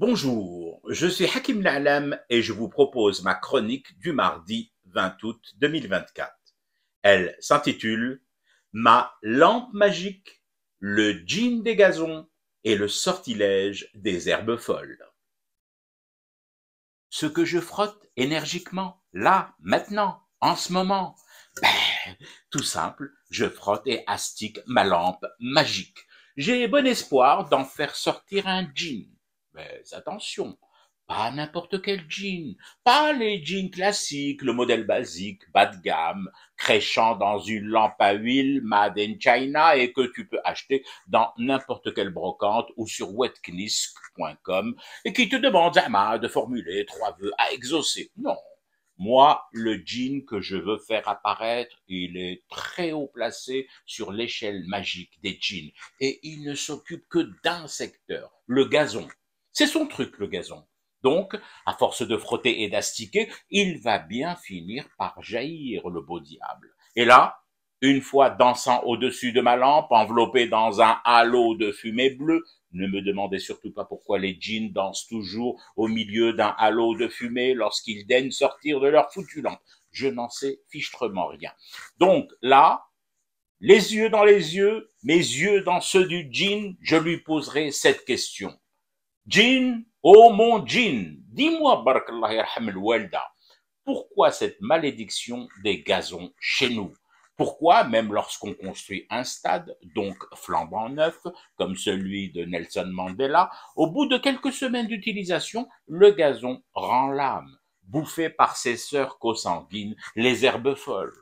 Bonjour, je suis Hakim Lalem et je vous propose ma chronique du mardi 20 août 2024. Elle s'intitule Ma lampe magique, le jean des gazons et le sortilège des herbes folles. Ce que je frotte énergiquement, là, maintenant, en ce moment, ben, tout simple, je frotte et astique ma lampe magique. J'ai bon espoir d'en faire sortir un jean mais attention, pas n'importe quel jean, pas les jeans classiques, le modèle basique, bas de gamme, créchant dans une lampe à huile made in China et que tu peux acheter dans n'importe quelle brocante ou sur wetknisk.com et qui te demande main de formuler trois vœux à exaucer. Non. Moi, le jean que je veux faire apparaître, il est très haut placé sur l'échelle magique des jeans et il ne s'occupe que d'un secteur, le gazon c'est son truc, le gazon. Donc, à force de frotter et d'astiquer, il va bien finir par jaillir, le beau diable. Et là, une fois dansant au-dessus de ma lampe, enveloppé dans un halo de fumée bleue, ne me demandez surtout pas pourquoi les jeans dansent toujours au milieu d'un halo de fumée lorsqu'ils daignent sortir de leur foutue lampe. Je n'en sais fichtrement rien. Donc là, les yeux dans les yeux, mes yeux dans ceux du jean, je lui poserai cette question. Jean, oh mon Jean, dis-moi, barakallah walda pourquoi cette malédiction des gazons chez nous pourquoi, même lorsqu'on construit un stade, donc flambant neuf, comme celui de Nelson Mandela, au bout de quelques semaines d'utilisation, le gazon rend l'âme, bouffé par ses sœurs consanguines, les herbes folles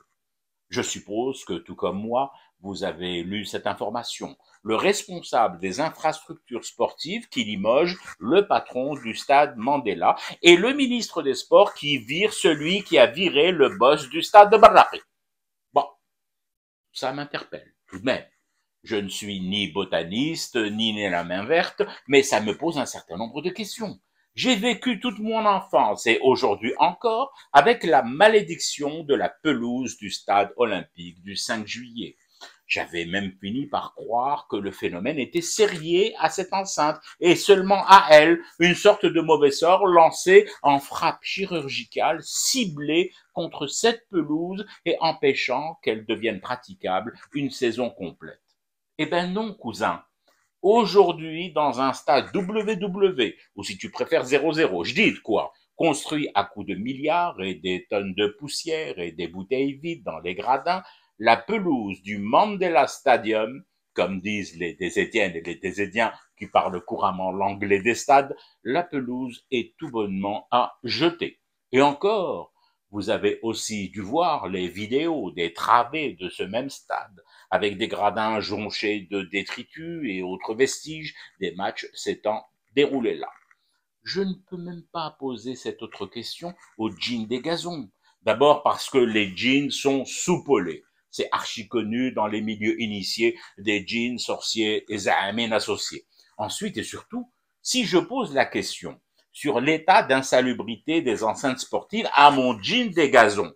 Je suppose que, tout comme moi, vous avez lu cette information, le responsable des infrastructures sportives qui limoge le patron du stade Mandela et le ministre des Sports qui vire celui qui a viré le boss du stade de Barrapé. Bon, ça m'interpelle tout de même. Je ne suis ni botaniste, ni né la main verte, mais ça me pose un certain nombre de questions. J'ai vécu toute mon enfance et aujourd'hui encore avec la malédiction de la pelouse du stade olympique du 5 juillet. J'avais même fini par croire que le phénomène était serré à cette enceinte, et seulement à elle, une sorte de mauvais sort lancé en frappe chirurgicale ciblée contre cette pelouse et empêchant qu'elle devienne praticable une saison complète. Eh ben non, cousin. Aujourd'hui, dans un stade WW, ou si tu préfères 00, je dis quoi, construit à coups de milliards et des tonnes de poussière et des bouteilles vides dans les gradins, la pelouse du Mandela Stadium, comme disent les Désédiennes et les Désédiens qui parlent couramment l'anglais des stades, la pelouse est tout bonnement à jeter. Et encore, vous avez aussi dû voir les vidéos des travées de ce même stade, avec des gradins jonchés de détritus et autres vestiges des matchs s'étant déroulés là. Je ne peux même pas poser cette autre question aux jeans des gazons. D'abord parce que les jeans sont soupolés c'est archi connu dans les milieux initiés des djinns, sorciers et zahamines associés. Ensuite et surtout, si je pose la question sur l'état d'insalubrité des enceintes sportives à mon jean des gazons,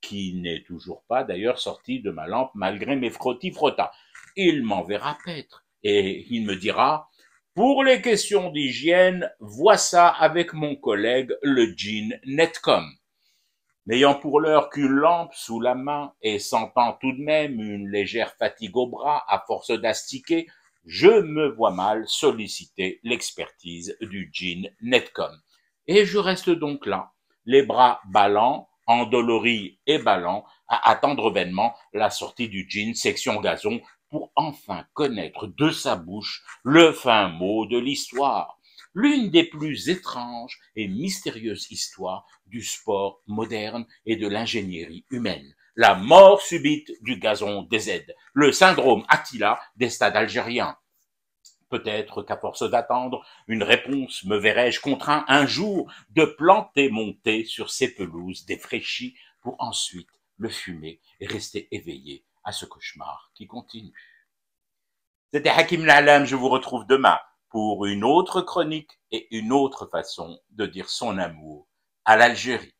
qui n'est toujours pas d'ailleurs sorti de ma lampe malgré mes frottis frottas. Il m'enverra paître et il me dira pour les questions d'hygiène, vois ça avec mon collègue le jean Netcom. N'ayant pour l'heure qu'une lampe sous la main et sentant tout de même une légère fatigue au bras à force d'astiquer, je me vois mal solliciter l'expertise du jean Netcom. Et je reste donc là, les bras ballants, endoloris et ballants, à attendre vainement la sortie du jean section gazon pour enfin connaître de sa bouche le fin mot de l'histoire l'une des plus étranges et mystérieuses histoires du sport moderne et de l'ingénierie humaine. La mort subite du gazon des aides, le syndrome Attila des stades algériens. Peut-être qu'à force d'attendre une réponse, me verrai-je contraint un jour de planter mon thé sur ces pelouses défraîchies pour ensuite le fumer et rester éveillé à ce cauchemar qui continue. C'était Hakim Lalam, je vous retrouve demain pour une autre chronique et une autre façon de dire son amour à l'Algérie.